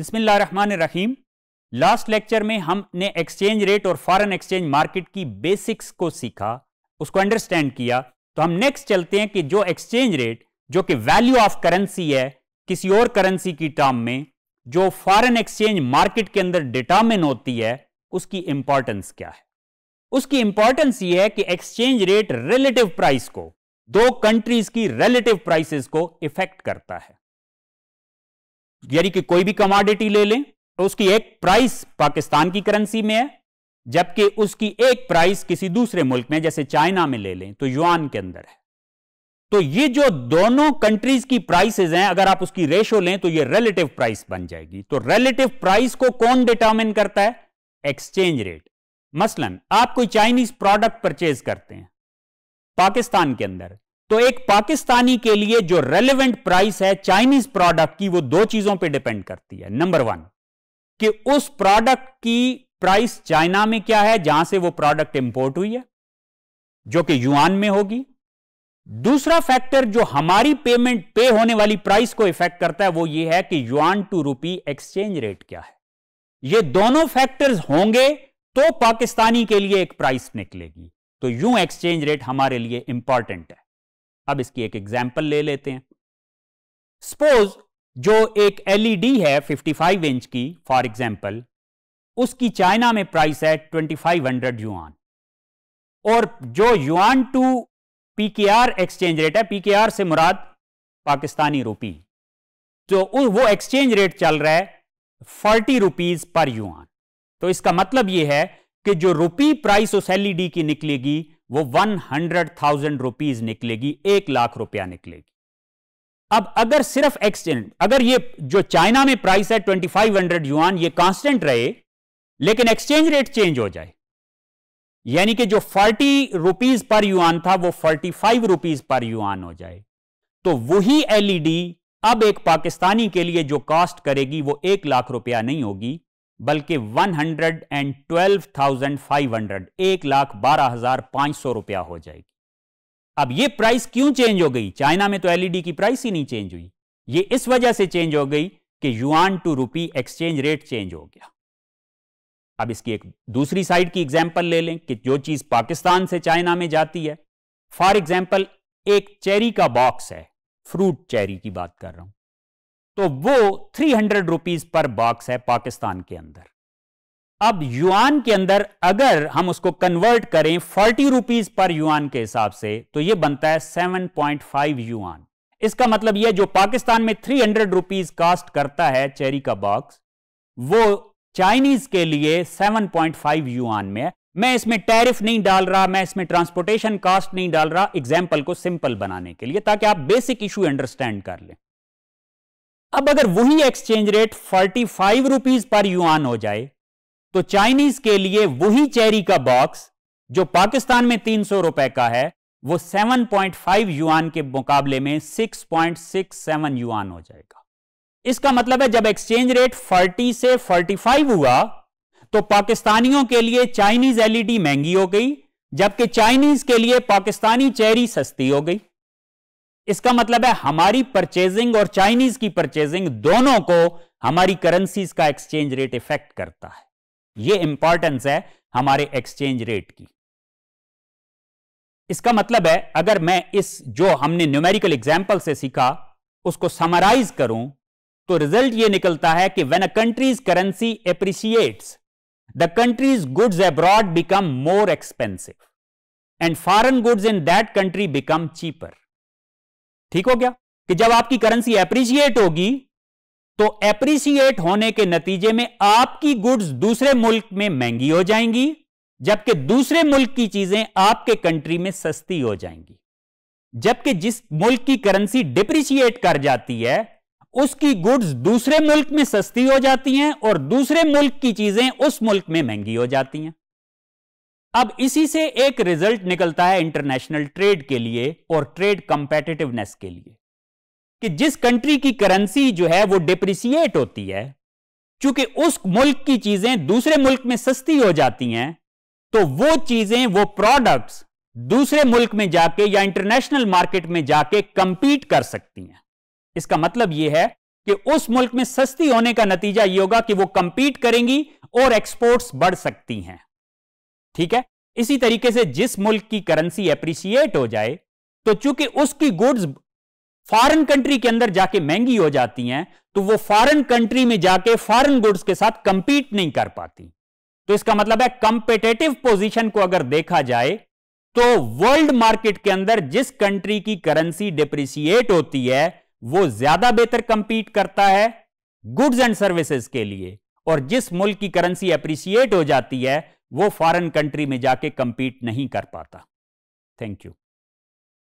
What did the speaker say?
रहीम last lecture में हमने exchange rate और फॉरेन एक्सचेंज मार्केट की बेसिक्स को सीखा उसको अंडरस्टैंड किया तो हम नेक्स्ट चलते हैं कि जो एक्सचेंज रेट जो कि वैल्यू ऑफ करेंसी है किसी और करेंसी की टर्म में जो फॉरेन एक्सचेंज मार्केट के अंदर डिटामिन होती है उसकी इंपॉर्टेंस क्या है उसकी इंपॉर्टेंस ये है कि एक्सचेंज रेट रिलेटिव प्राइस को दो कंट्रीज की रिलेटिव प्राइसेस को इफेक्ट करता है यानी कि कोई भी कमोडिटी ले लें तो उसकी एक प्राइस पाकिस्तान की करेंसी में है जबकि उसकी एक प्राइस किसी दूसरे मुल्क में जैसे चाइना में ले लें तो युआन के अंदर है तो ये जो दोनों कंट्रीज की प्राइसेज हैं अगर आप उसकी रेशो लें तो ये रिलेटिव प्राइस बन जाएगी तो रिलेटिव प्राइस को कौन डिटर्मिन करता है एक्सचेंज रेट मसलन आप कोई चाइनीज प्रोडक्ट परचेज करते हैं पाकिस्तान के अंदर तो एक पाकिस्तानी के लिए जो रेलिवेंट प्राइस है चाइनीज प्रोडक्ट की वो दो चीजों पे डिपेंड करती है नंबर वन कि उस प्रोडक्ट की प्राइस चाइना में क्या है जहां से वो प्रोडक्ट इंपोर्ट हुई है जो कि युआन में होगी दूसरा फैक्टर जो हमारी पेमेंट पे होने वाली प्राइस को इफेक्ट करता है वो ये है कि yuan to rupee exchange rate क्या है ये दोनों फैक्टर्स होंगे तो पाकिस्तानी के लिए एक प्राइस निकलेगी तो यूं एक्सचेंज रेट हमारे लिए इंपॉर्टेंट है अब इसकी एक एग्जाम्पल ले लेते हैं सपोज जो एक एलईडी e है 55 इंच की फॉर एग्जाम्पल उसकी चाइना में प्राइस है 2500 युआन और जो yuan to PKR exchange rate है पीकेआर से मुराद पाकिस्तानी रुपी तो वो एक्सचेंज रेट चल रहा है फोर्टी रुपीज पर युआन तो इसका मतलब यह है कि जो रुपी प्राइस उस एलईडी e की निकलेगी वो वन हंड्रेड थाउजेंड रुपीज निकलेगी एक लाख रुपया निकलेगी अब अगर सिर्फ एक्सचेंज अगर ये जो चाइना में प्राइस है ट्वेंटी फाइव हंड्रेड युआन ये कांस्टेंट रहे लेकिन एक्सचेंज रेट चेंज हो जाए यानी कि जो फोर्टी रुपीज पर युआन था वो फोर्टी फाइव रुपीज पर युआन हो जाए तो वही एलईडी e अब एक पाकिस्तानी के लिए जो कॉस्ट करेगी वो एक लाख रुपया नहीं होगी बल्कि 112,500 एक लाख बारह हजार पांच सौ रुपया हो जाएगी अब ये प्राइस क्यों चेंज हो गई चाइना में तो एलईडी e की प्राइस ही नहीं चेंज हुई ये इस वजह से चेंज हो गई कि yuan to rupee exchange rate change हो गया अब इसकी एक दूसरी साइड की एग्जाम्पल ले लें कि जो चीज पाकिस्तान से चाइना में जाती है फॉर एग्जाम्पल एक चेरी का बॉक्स है फ्रूट चेरी की बात कर रहा हूं तो वो थ्री हंड्रेड रुपीज पर बॉक्स है पाकिस्तान के अंदर अब युआन के अंदर अगर हम उसको कन्वर्ट करें फोर्टी रुपीज पर युआन के हिसाब से तो ये बनता है सेवन पॉइंट फाइव युआन इसका मतलब यह जो पाकिस्तान में थ्री हंड्रेड रुपीज कास्ट करता है चेरी का बॉक्स वो चाइनीज के लिए सेवन पॉइंट फाइव युआन में है मैं इसमें टैरिफ नहीं डाल रहा मैं इसमें ट्रांसपोर्टेशन कास्ट नहीं डाल रहा एग्जाम्पल को सिंपल बनाने के लिए ताकि आप बेसिक इशू अंडरस्टैंड कर लें अब अगर वही exchange rate forty five rupees पर युआन हो जाए तो चाइनीज के लिए वही चेरी का बॉक्स जो पाकिस्तान में तीन सौ रुपए का है वो 7.5 युआन के मुकाबले में 6.67 युआन हो जाएगा इसका मतलब है जब एक्सचेंज रेट 40 से 45 हुआ तो पाकिस्तानियों के लिए चाइनीज एलईडी e महंगी हो गई जबकि चाइनीज के लिए पाकिस्तानी चेरी सस्ती हो गई इसका मतलब है हमारी परचेजिंग और चाइनीज की परचेजिंग दोनों को हमारी करेंसीज का एक्सचेंज रेट इफेक्ट करता है यह इंपॉर्टेंस है हमारे एक्सचेंज रेट की इसका मतलब है अगर मैं इस जो हमने न्यूमेरिकल एग्जाम्पल से सीखा उसको समराइज करूं तो रिजल्ट ये निकलता है कि when a country's currency appreciates the country's goods abroad become more expensive and foreign goods in that country become cheaper ठीक हो गया कि जब आपकी करेंसी एप्रिशिएट होगी तो एप्रिशिएट होने के नतीजे में आपकी गुड्स दूसरे मुल्क में महंगी हो जाएंगी जबकि दूसरे मुल्क की चीजें आपके कंट्री में सस्ती हो जाएंगी जबकि जिस मुल्क की करेंसी डिप्रिशिएट कर जाती है उसकी गुड्स दूसरे मुल्क में सस्ती हो जाती हैं और दूसरे मुल्क की चीजें उस मुल्क में महंगी हो जाती हैं अब इसी से एक रिजल्ट निकलता है इंटरनेशनल ट्रेड के लिए और ट्रेड कंपेटिटिवनेस के लिए कि जिस कंट्री की करेंसी जो है वो डिप्रिसिएट होती है चूंकि उस मुल्क की चीजें दूसरे मुल्क में सस्ती हो जाती हैं तो वो चीजें वो प्रोडक्ट्स दूसरे मुल्क में जाके या इंटरनेशनल मार्केट में जाके कंपीट कर सकती हैं इसका मतलब यह है कि उस मुल्क में सस्ती होने का नतीजा ये होगा कि वो कंपीट करेंगी और एक्सपोर्ट्स बढ़ सकती हैं ठीक है इसी तरीके से जिस मुल्क की करेंसी एप्रिशिएट हो जाए तो चूंकि उसकी गुड्स फॉरेन कंट्री के अंदर जाके महंगी हो जाती हैं तो वो फॉरेन कंट्री में जाके फॉरेन गुड्स के साथ कंपीट नहीं कर पाती तो इसका मतलब है कंपेटेटिव पोजीशन को अगर देखा जाए तो वर्ल्ड मार्केट के अंदर जिस कंट्री की करेंसी डिप्रिशिएट होती है वो ज्यादा बेहतर कंपीट करता है गुड्स एंड सर्विसेज के लिए और जिस मुल्क की करेंसी एप्रिशिएट हो जाती है वो फॉरेन कंट्री में जाके कंपीट नहीं कर पाता थैंक यू